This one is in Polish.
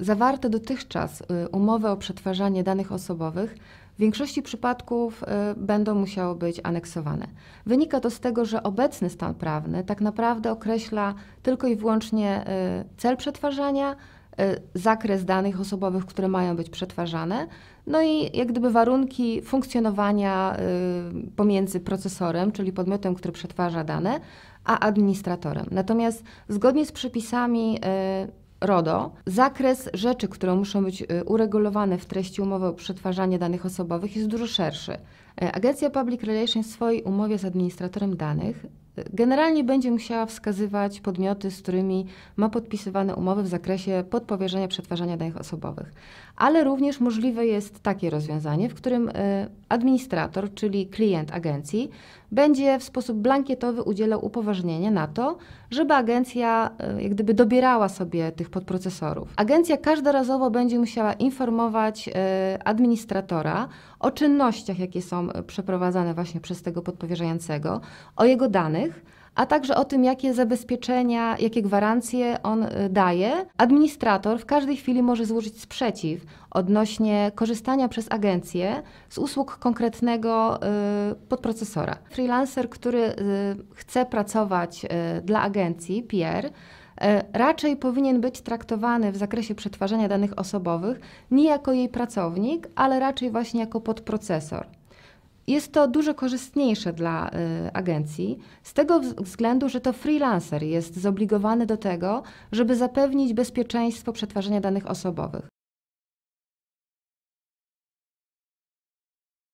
Zawarte dotychczas y, umowy o przetwarzanie danych osobowych w większości przypadków y, będą musiały być aneksowane. Wynika to z tego, że obecny stan prawny tak naprawdę określa tylko i wyłącznie y, cel przetwarzania, zakres danych osobowych, które mają być przetwarzane, no i jak gdyby warunki funkcjonowania pomiędzy procesorem, czyli podmiotem, który przetwarza dane, a administratorem. Natomiast zgodnie z przepisami RODO zakres rzeczy, które muszą być y, uregulowane w treści umowy o przetwarzanie danych osobowych jest dużo szerszy. Y, Agencja Public Relations w swojej umowie z administratorem danych Generalnie będzie musiała wskazywać podmioty, z którymi ma podpisywane umowy w zakresie podpowierzenia przetwarzania danych osobowych. Ale również możliwe jest takie rozwiązanie, w którym e, administrator, czyli klient agencji, będzie w sposób blankietowy udzielał upoważnienia na to, żeby agencja e, jak gdyby dobierała sobie tych podprocesorów. Agencja każdorazowo będzie musiała informować e, administratora o czynnościach, jakie są przeprowadzane właśnie przez tego podpowierzającego, o jego danych, a także o tym, jakie zabezpieczenia, jakie gwarancje on y, daje. Administrator w każdej chwili może złożyć sprzeciw odnośnie korzystania przez agencję z usług konkretnego y, podprocesora. Freelancer, który y, chce pracować dla agencji PR, raczej powinien być traktowany w zakresie przetwarzania danych osobowych nie jako jej pracownik, ale raczej właśnie jako podprocesor. Jest to dużo korzystniejsze dla y, agencji, z tego względu, że to freelancer jest zobligowany do tego, żeby zapewnić bezpieczeństwo przetwarzania danych osobowych.